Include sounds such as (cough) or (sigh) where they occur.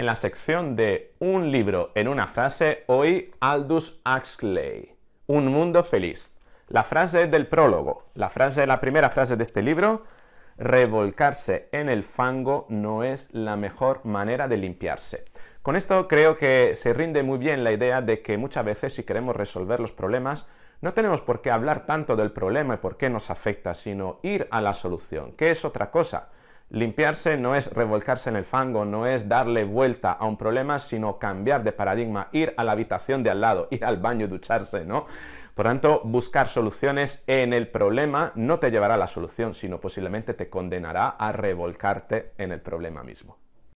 En la sección de Un libro en una frase, hoy Aldous Huxley, Un mundo feliz. La frase del prólogo, la, frase, la primera frase de este libro, revolcarse en el fango no es la mejor manera de limpiarse. Con esto creo que se rinde muy bien la idea de que muchas veces si queremos resolver los problemas, no tenemos por qué hablar tanto del problema y por qué nos afecta, sino ir a la solución, que es otra cosa. Limpiarse no es revolcarse en el fango, no es darle vuelta a un problema, sino cambiar de paradigma, ir a la habitación de al lado, (laughs) ir al baño y ducharse, ¿no? Por tanto, buscar soluciones en el problema no te llevará a la solución, sino posiblemente te condenará a revolcarte en el problema mismo.